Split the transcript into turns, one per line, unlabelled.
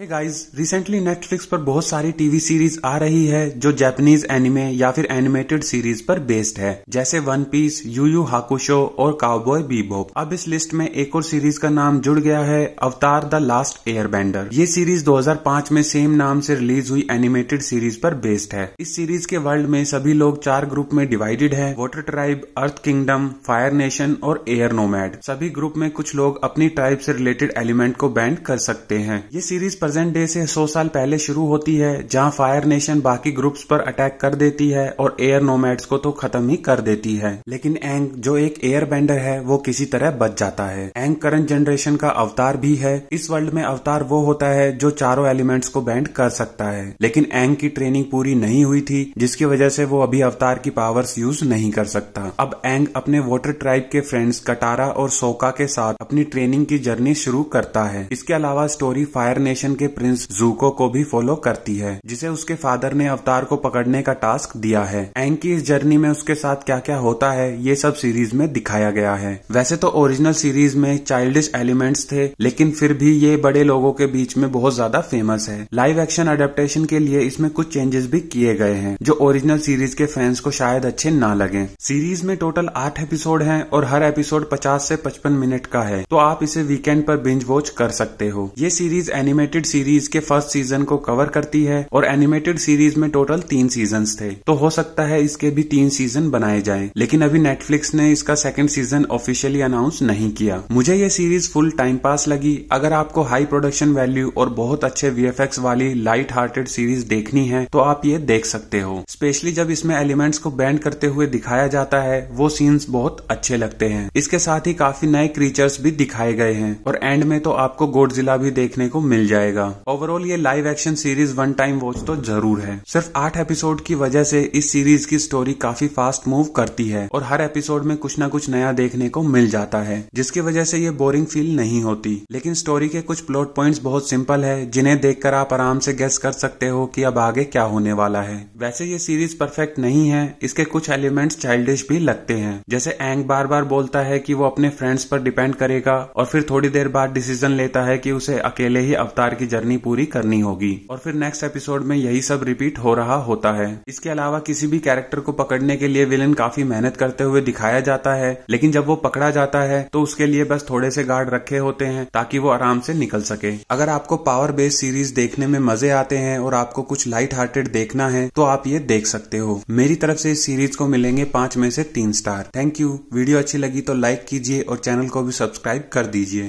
hey guys recently Netflix पर बहुत सारी टीवी सीरीज आ रही है जो जैपनीज एनिमे या फिर एनिमेटेड सीरीज पर बेस्ड है जैसे One Piece Yu Yu Hakusho और काउबॉय बीबोप अब इस लिस्ट में एक और सीरीज का नाम जुड़ गया है अवतार द लास्ट एयर बैंडर ये सीरीज 2005 में सेम नाम से रिलीज हुई एनिमेटेड सीरीज पर बेस्ड है इस सीरीज के वर्ल्ड में सभी लोग चार ग्रुप में डिवाइडेड है water tribe earth kingdom fire nation और एयर नोमैड सभी ग्रुप में कुछ लोग अपनी ट्राइब से रिलेटेड एलिमेंट को बैंड कर सकते हैं ये सीरीज प्रेजेंट डे से 100 साल पहले शुरू होती है जहां फायर नेशन बाकी ग्रुप्स पर अटैक कर देती है और एयर नोमैड्स को तो खत्म ही कर देती है लेकिन एंग जो एक एयर बेंडर है वो किसी तरह बच जाता है एंग करंट जनरेशन का अवतार भी है इस वर्ल्ड में अवतार वो होता है जो चारों एलिमेंट्स को बैंड कर सकता है लेकिन एंग की ट्रेनिंग पूरी नहीं हुई थी जिसकी वजह से वो अभी अवतार की पावर्स यूज नहीं कर सकता अब एंग अपने वोटर ट्राइब के फ्रेंड्स कटारा और सोका के साथ अपनी ट्रेनिंग की जर्नी शुरू करता है इसके अलावा स्टोरी फायर नेशन फाउंडेशन के प्रिंस जूको को भी फॉलो करती है जिसे उसके फादर ने अवतार को पकड़ने का टास्क दिया है एंग की इस जर्नी में उसके साथ क्या क्या होता है ये सब सीरीज में दिखाया गया है वैसे तो ओरिजिनल सीरीज में चाइल्डिश एलिमेंट्स थे लेकिन फिर भी ये बड़े लोगों के बीच में बहुत ज्यादा फेमस है लाइव एक्शन अडेप्टेशन के लिए इसमें कुछ चेंजेस भी किए गए हैं जो ओरिजिनल सीरीज के फैंस को शायद अच्छे ना लगे सीरीज में टोटल आठ एपिसोड है और हर एपिसोड पचास से पचपन मिनट का है तो आप इसे वीकेंड पर बिंज वॉच कर सकते हो ये सीरीज एनिमेटेड एनिमेटेड सीरीज के फर्स्ट सीजन को कवर करती है और एनिमेटेड सीरीज में टोटल तीन सीजन थे तो हो सकता है इसके भी तीन सीजन बनाए जाए लेकिन अभी नेटफ्लिक्स ने इसका सेकेंड सीजन ऑफिशियली अनाउंस नहीं किया मुझे ये सीरीज फुल टाइम पास लगी अगर आपको हाई प्रोडक्शन वैल्यू और बहुत अच्छे वी वाली लाइट हार्टेड सीरीज देखनी है तो आप ये देख सकते हो स्पेशली जब इसमें एलिमेंट्स को बैंड करते हुए दिखाया जाता है वो सीन्स बहुत अच्छे लगते हैं इसके साथ ही काफी नए क्रीचर्स भी दिखाए गए हैं और एंड में तो आपको गोडजिला भी देखने को मिल जाएगा जाएगा ओवरऑल ये live action series one time watch तो जरूर है सिर्फ आठ एपिसोड की वजह से इस सीरीज की स्टोरी काफी फास्ट मूव करती है और हर एपिसोड में कुछ ना कुछ नया देखने को मिल जाता है जिसकी वजह से ये बोरिंग फील नहीं होती लेकिन स्टोरी के कुछ प्लॉट पॉइंट्स बहुत सिंपल है जिन्हें देखकर आप आराम से गेस कर सकते हो कि अब आगे क्या होने वाला है वैसे ये सीरीज परफेक्ट नहीं है इसके कुछ एलिमेंट्स चाइल्डिश भी लगते हैं जैसे एंग बार बार बोलता है कि वो अपने फ्रेंड्स पर डिपेंड करेगा और फिर थोड़ी देर बाद डिसीजन लेता है कि उसे अकेले ही अवतार की जर्नी पूरी करनी होगी और फिर नेक्स्ट एपिसोड में यही सब रिपीट हो रहा होता है इसके अलावा किसी भी कैरेक्टर को पकड़ने के लिए विलन काफी मेहनत करते हुए दिखाया जाता है लेकिन जब वो पकड़ा जाता है तो उसके लिए बस थोड़े से गार्ड रखे होते हैं ताकि वो आराम से निकल सके अगर आपको पावर बेस्ड सीरीज देखने में मजे आते हैं और आपको कुछ लाइट हार्टेड देखना है तो आप ये देख सकते हो मेरी तरफ से इस सीरीज को मिलेंगे पांच में से तीन स्टार थैंक यू वीडियो अच्छी लगी तो लाइक कीजिए और चैनल को भी सब्सक्राइब कर दीजिए